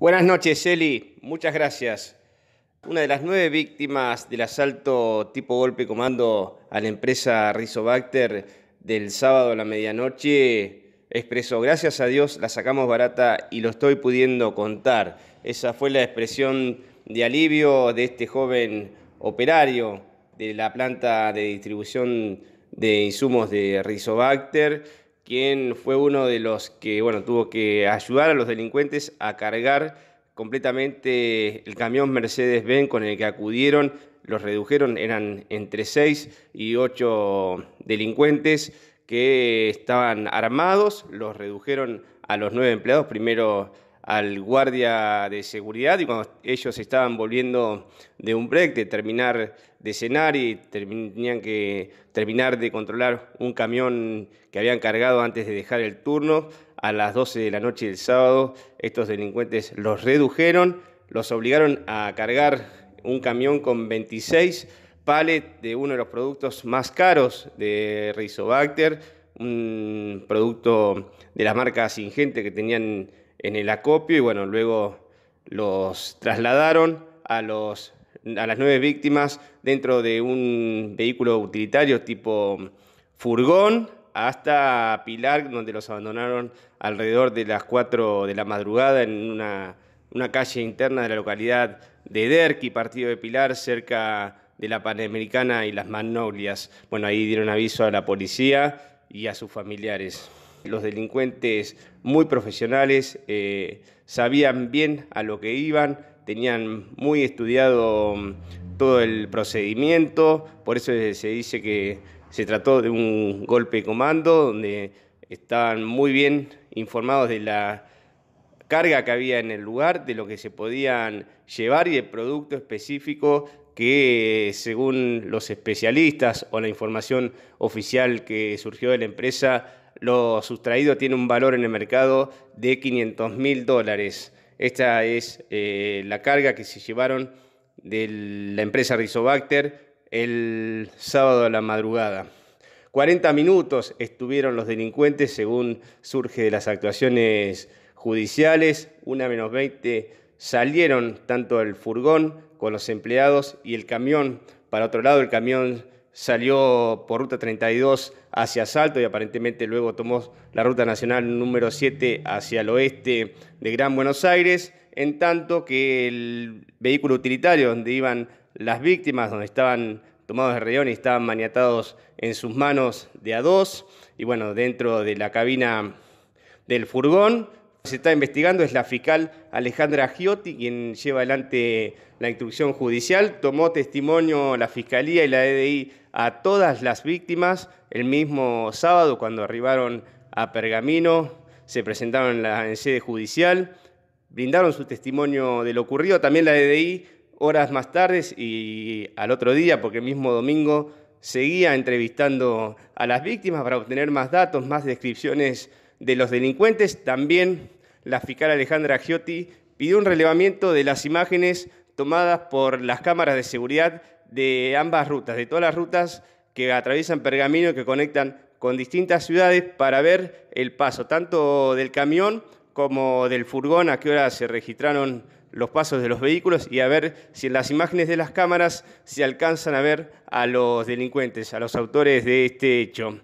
Buenas noches, Eli. Muchas gracias. Una de las nueve víctimas del asalto tipo golpe comando a la empresa Rizobacter del sábado a la medianoche expresó, gracias a Dios la sacamos barata y lo estoy pudiendo contar. Esa fue la expresión de alivio de este joven operario de la planta de distribución de insumos de Rizobacter quien fue uno de los que bueno, tuvo que ayudar a los delincuentes a cargar completamente el camión Mercedes-Benz con el que acudieron. Los redujeron, eran entre seis y ocho delincuentes que estaban armados, los redujeron a los nueve empleados, primero al guardia de seguridad y cuando ellos estaban volviendo de un break, de terminar de cenar y tenían que terminar de controlar un camión que habían cargado antes de dejar el turno, a las 12 de la noche del sábado estos delincuentes los redujeron, los obligaron a cargar un camión con 26 palets de uno de los productos más caros de Rizobacter, un producto de las marcas ingentes que tenían en el acopio y bueno, luego los trasladaron a, los, a las nueve víctimas dentro de un vehículo utilitario tipo furgón hasta Pilar, donde los abandonaron alrededor de las 4 de la madrugada en una, una calle interna de la localidad de Derqui, partido de Pilar, cerca de la Panamericana y las Magnolias. Bueno, ahí dieron aviso a la policía y a sus familiares. Los delincuentes muy profesionales, eh, sabían bien a lo que iban, tenían muy estudiado mm, todo el procedimiento, por eso se dice que se trató de un golpe de comando donde estaban muy bien informados de la carga que había en el lugar, de lo que se podían llevar y el producto específico que eh, según los especialistas o la información oficial que surgió de la empresa, lo sustraído tiene un valor en el mercado de 500 mil dólares. Esta es eh, la carga que se llevaron de la empresa Rizobacter el sábado a la madrugada. 40 minutos estuvieron los delincuentes según surge de las actuaciones judiciales, una menos 20 salieron tanto el furgón con los empleados y el camión. Para otro lado, el camión salió por ruta 32 hacia Salto y aparentemente luego tomó la ruta nacional número 7 hacia el oeste de Gran Buenos Aires, en tanto que el vehículo utilitario donde iban las víctimas, donde estaban tomados de rehón y estaban maniatados en sus manos de a dos, y bueno, dentro de la cabina del furgón se está investigando, es la fiscal Alejandra Giotti quien lleva adelante la instrucción judicial. Tomó testimonio la fiscalía y la EDI a todas las víctimas el mismo sábado cuando arribaron a Pergamino, se presentaron en, la, sede judicial, brindaron su testimonio de lo ocurrido. También la EDI horas más tarde y al otro día, porque el mismo domingo seguía entrevistando a las víctimas para obtener más datos, más descripciones de los delincuentes, también la fiscal Alejandra Giotti pidió un relevamiento de las imágenes tomadas por las cámaras de seguridad de ambas rutas, de todas las rutas que atraviesan Pergamino y que conectan con distintas ciudades para ver el paso, tanto del camión como del furgón, a qué hora se registraron los pasos de los vehículos y a ver si en las imágenes de las cámaras se alcanzan a ver a los delincuentes, a los autores de este hecho.